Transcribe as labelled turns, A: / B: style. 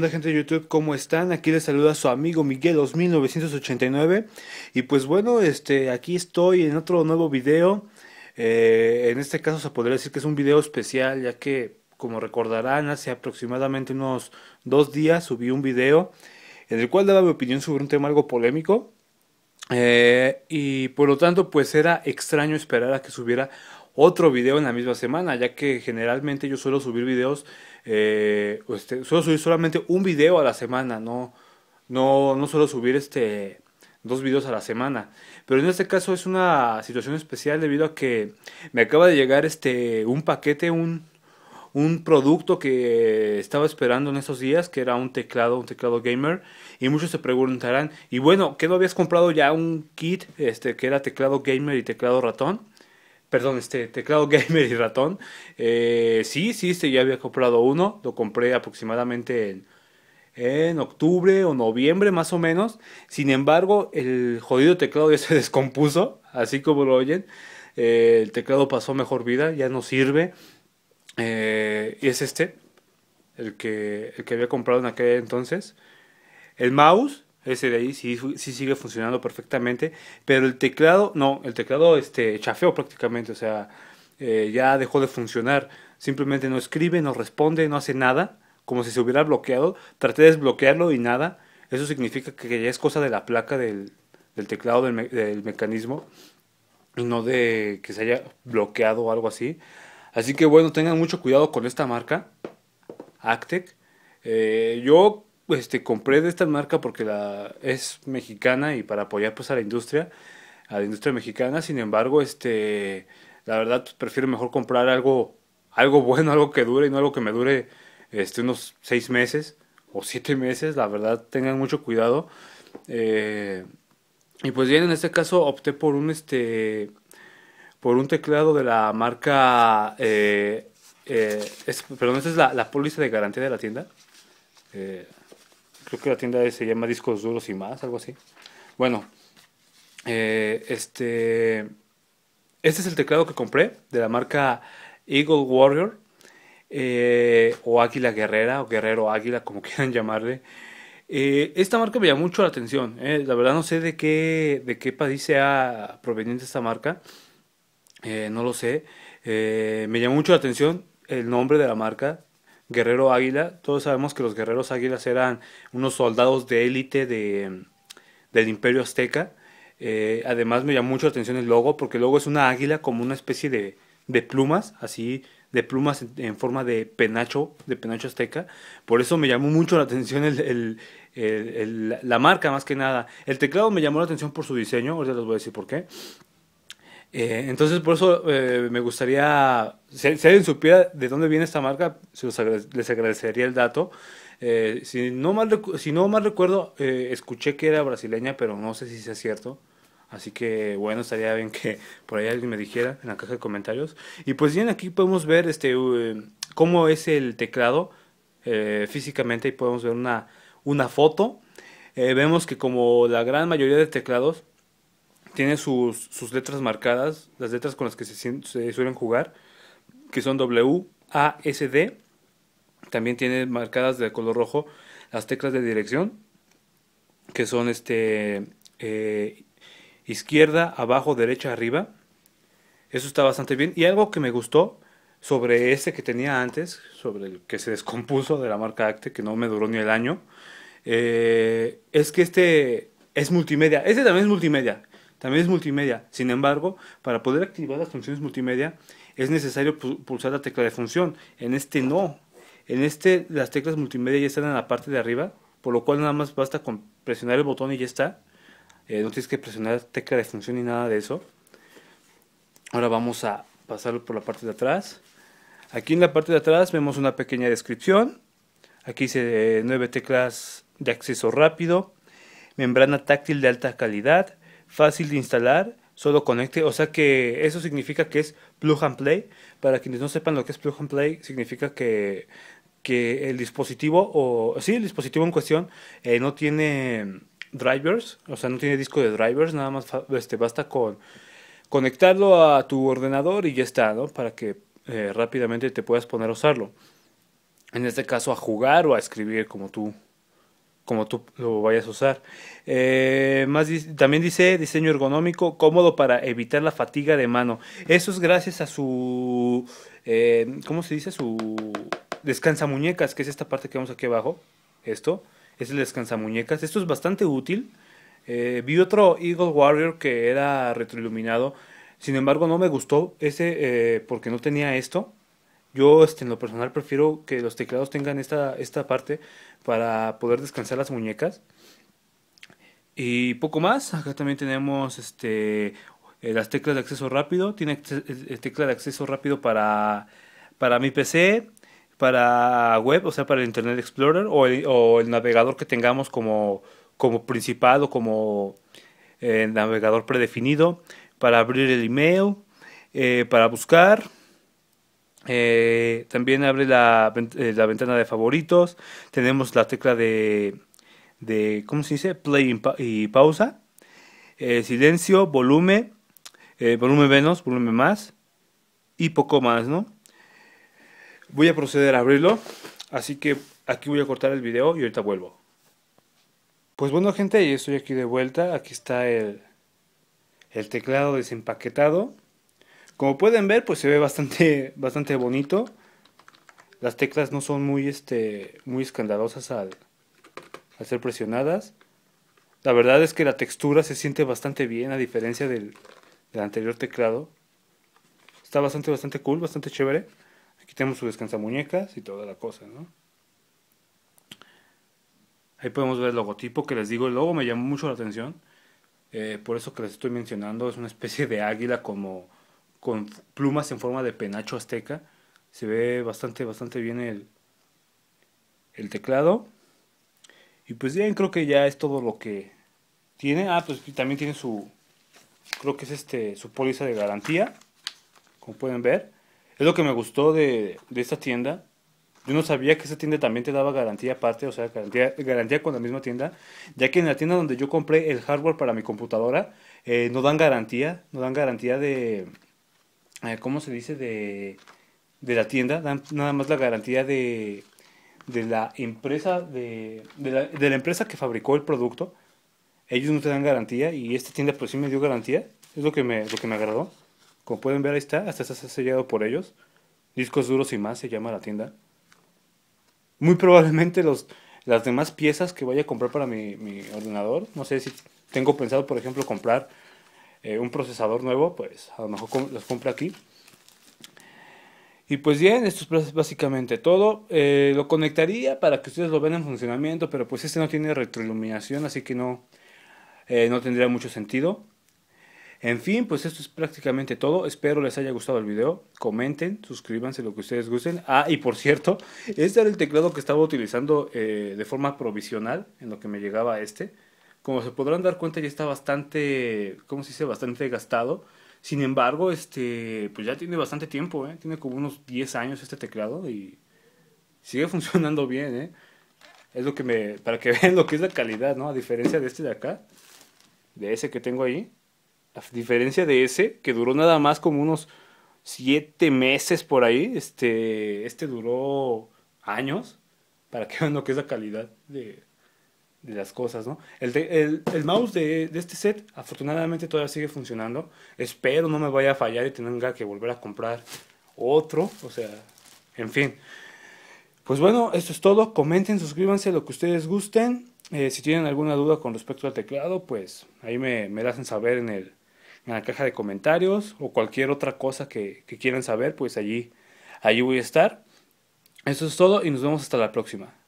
A: de gente de YouTube? ¿Cómo están? Aquí les saluda su amigo Miguel 2989 y pues bueno, este, aquí estoy en otro nuevo video. Eh, en este caso se podría decir que es un video especial ya que como recordarán hace aproximadamente unos dos días subí un video en el cual daba mi opinión sobre un tema algo polémico eh, y por lo tanto pues era extraño esperar a que subiera otro video en la misma semana, ya que generalmente yo suelo subir videos, eh, este, suelo subir solamente un video a la semana, no, no, no suelo subir este, dos videos a la semana. Pero en este caso es una situación especial debido a que me acaba de llegar este, un paquete, un, producto que estaba esperando en esos días, que era un teclado, un teclado gamer, y muchos se preguntarán, y bueno, que no habías comprado ya un kit este que era teclado gamer y teclado ratón? perdón, este teclado gamer y ratón. Eh, sí, sí, este ya había comprado uno, lo compré aproximadamente en, octubre o noviembre más o menos. Sin embargo, el jodido teclado ya se descompuso, así como lo oyen. Eh, el teclado pasó mejor vida, ya no sirve. Eh, y es este, el que, el que había comprado en aquel entonces. El mouse ese de ahí sí, sí sigue funcionando perfectamente. Pero el teclado, no, el teclado este, chafeó prácticamente. O sea, eh, ya dejó de funcionar. Simplemente no escribe, no responde, no hace nada. Como si se hubiera bloqueado. Traté de desbloquearlo y nada. Eso significa que ya es cosa de la placa del, del teclado, del, mecanismo. Y no de que se haya bloqueado o algo así. Así que bueno, tengan mucho cuidado con esta marca. Actec. Eh, yo este, compré de esta marca porque la, es mexicana y para apoyar pues a la industria, a la industria mexicana. Sin embargo, este, la verdad pues, prefiero mejor comprar algo, algo bueno, algo que dure y no algo que me dure este, unos seis meses o siete meses. La verdad, tengan mucho cuidado. Eh, y pues bien, en este caso opté por un este por un teclado de la marca eh, eh perdón, esta es la, la póliza de garantía de la tienda. Eh, creo que la tienda se llama Discos Duros y más, algo así. Bueno, eh, este, este es el teclado que compré de la marca Eagle Warrior eh, o Águila Guerrera o Guerrero Águila, como quieran llamarle. Eh, esta marca me llamó mucho la atención. La verdad no sé de qué, de qué país sea proveniente esta marca. no lo sé. me llamó mucho la atención el nombre de la marca Guerrero Águila. Todos sabemos que los guerreros águilas eran unos soldados de élite de, del Imperio Azteca. Eh, además me llamó mucho la atención el logo, porque el logo es una águila como una especie de, plumas, así de plumas en, forma de penacho, de penacho azteca. Por eso me llamó mucho la atención la marca, más que nada. El teclado me llamó la atención por su diseño, ahorita les voy a decir por qué. Eh, entonces, por eso eh, me gustaría, si, alguien supiera de dónde viene esta marca, se les agradecería el dato. Eh, si, no mal si no recuerdo, escuché que era brasileña, pero no sé si sea cierto. Así que bueno, estaría bien que por ahí alguien me dijera en la caja de comentarios. Y pues bien, aquí podemos ver este cómo es el teclado físicamente y podemos ver una, una foto. vemos que como la gran mayoría de teclados, tiene sus, letras marcadas, las letras con las que se, suelen jugar, que son W, A, S, D. También tiene marcadas de color rojo las teclas de dirección, que son este eh, izquierda, abajo, derecha, arriba. Eso está bastante bien. Y algo que me gustó sobre este que tenía antes, sobre el que se descompuso de la marca Acte, que no me duró ni el año, eh, es que este es multimedia. Este también es multimedia. También es multimedia. Sin embargo, para poder activar las funciones multimedia es necesario pulsar la tecla de función. En este no. En este las teclas multimedia ya están en la parte de arriba, por lo cual nada más basta con presionar el botón y ya está. Eh, no tienes que presionar tecla de función ni nada de eso. Ahora vamos a pasarlo por la parte de atrás. Aquí en la parte de atrás vemos una pequeña descripción. Aquí dice eh, nueve teclas de acceso rápido, membrana táctil de alta calidad, fácil de instalar, solo conecte, o sea que eso significa que es plug and play. Para quienes no sepan lo que es plug and play, significa que, que el dispositivo, o sí, el dispositivo en cuestión eh, no tiene drivers, o sea, no tiene disco de drivers, nada más este, basta con conectarlo a tu ordenador y ya está, ¿no? Para que eh, rápidamente te puedas poner a usarlo. En este caso, a jugar o a escribir como tú como tú lo vayas a usar. Eh, más también dice diseño ergonómico, cómodo para evitar la fatiga de mano. Eso es gracias a su, eh, ¿cómo se dice? Su descansa muñecas, que es esta parte que vemos aquí abajo. Esto es el descansamuñecas. muñecas. Esto es bastante útil. Eh, vi otro Eagle Warrior que era retroiluminado. Sin embargo, no me gustó ese porque no tenía esto. Yo este, en lo personal prefiero que los teclados tengan esta, parte para poder descansar las muñecas. Y poco más, acá también tenemos este, eh, las teclas de acceso rápido. Tiene eh, eh, tecla de acceso rápido para, para mi PC, para web, o sea, para el Internet Explorer o el, navegador que tengamos como, como principal o como navegador predefinido, para abrir el email, para buscar, eh, también abre eh, la, ventana de favoritos. Tenemos la tecla de, de ¿cómo se dice? Play y pausa. Eh, silencio, volumen, volumen menos, volumen más y poco más, ¿no? Voy a proceder a abrirlo. Así que aquí voy a cortar el video y ahorita vuelvo. Pues bueno gente, ya estoy aquí de vuelta. Aquí está el teclado desempaquetado como pueden ver, pues se ve bastante, bastante bonito. Las teclas no son muy, este, muy escandalosas al, ser presionadas. La verdad es que la textura se siente bastante bien a diferencia del, anterior teclado. Está bastante, bastante cool, bastante chévere. Aquí tenemos su descansamuñecas y toda la cosa, ¿no? Ahí podemos ver el logotipo que les digo, el logo me llamó mucho la atención. Eh, por eso que les estoy mencionando, es una especie de águila como con plumas en forma de penacho azteca. Se ve bastante, bastante bien el, el teclado. Y pues bien, creo que ya es todo lo que tiene. Ah, pues también tiene su, creo que es este, su póliza de garantía, como pueden ver. Es lo que me gustó de, de esta tienda. Yo no sabía que esta tienda también te daba garantía aparte, o sea, garantía, con la misma tienda, ya que en la tienda donde yo compré el hardware para mi computadora, eh, no dan garantía, no dan garantía de, eh, ¿cómo se dice? De, de la tienda, dan nada más la garantía de, de la empresa de, de, la, empresa que fabricó el producto. Ellos no te dan garantía y esta tienda por pues, sí me dio garantía. Es lo que me, lo que me agradó. Como pueden ver ahí está, hasta está sellado por ellos. Discos duros y más se llama la tienda. Muy probablemente los, las demás piezas que vaya a comprar para mi, mi ordenador. No sé si tengo pensado, por ejemplo, comprar eh, un procesador nuevo, pues a lo mejor los compra aquí. Y pues bien, esto es básicamente todo. Eh, lo conectaría para que ustedes lo vean en funcionamiento, pero pues este no tiene retroiluminación, así que no, eh, no tendría mucho sentido. En fin, pues esto es prácticamente todo. Espero les haya gustado el video. Comenten, suscríbanse, lo que ustedes gusten. Ah, y por cierto, este era el teclado que estaba utilizando de forma provisional, en lo que me llegaba este. Como se podrán dar cuenta, ya está bastante, ¿cómo se dice? Bastante gastado. Sin embargo, este, pues ya tiene bastante tiempo, ¿eh? Tiene como unos 10 años este teclado y sigue funcionando bien, ¿eh? Es lo que me, para que vean lo que es la calidad, ¿no? A diferencia de este de acá, de ese que tengo ahí. A diferencia de ese, que duró nada más como unos 7 meses por ahí, este, este duró años, para que vean lo que es la calidad de, de las cosas, ¿no? El, mouse de, este set afortunadamente todavía sigue funcionando. Espero no me vaya a fallar y tenga que volver a comprar otro. O sea, en fin. Pues bueno, esto es todo. Comenten, suscríbanse, lo que ustedes gusten. Eh, si tienen alguna duda con respecto al teclado, pues ahí me, la hacen saber en, la caja de comentarios o cualquier otra cosa que, que quieran saber, pues allí, allí voy a estar. Eso es todo y nos vemos hasta la próxima.